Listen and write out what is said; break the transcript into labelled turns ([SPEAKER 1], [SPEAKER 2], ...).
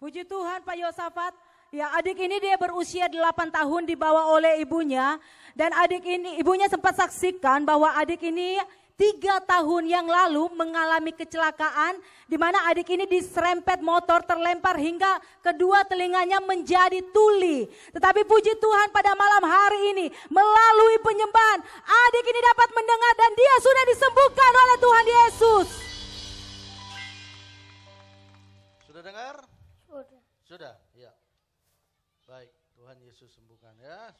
[SPEAKER 1] Puji Tuhan Pak Yosafat, ya adik ini dia berusia 8 tahun dibawa oleh ibunya dan adik ini ibunya sempat saksikan bahwa adik ini tiga tahun yang lalu mengalami kecelakaan di mana adik ini diserempet motor terlempar hingga kedua telinganya menjadi tuli. Tetapi puji Tuhan pada malam hari ini melalui penyembahan adik ini dapat mendengar dan dia sudah disembuhkan oleh Tuhan Yesus.
[SPEAKER 2] Sudah dengar?
[SPEAKER 3] Sudah. ya. Baik, Tuhan Yesus sembuhkan ya.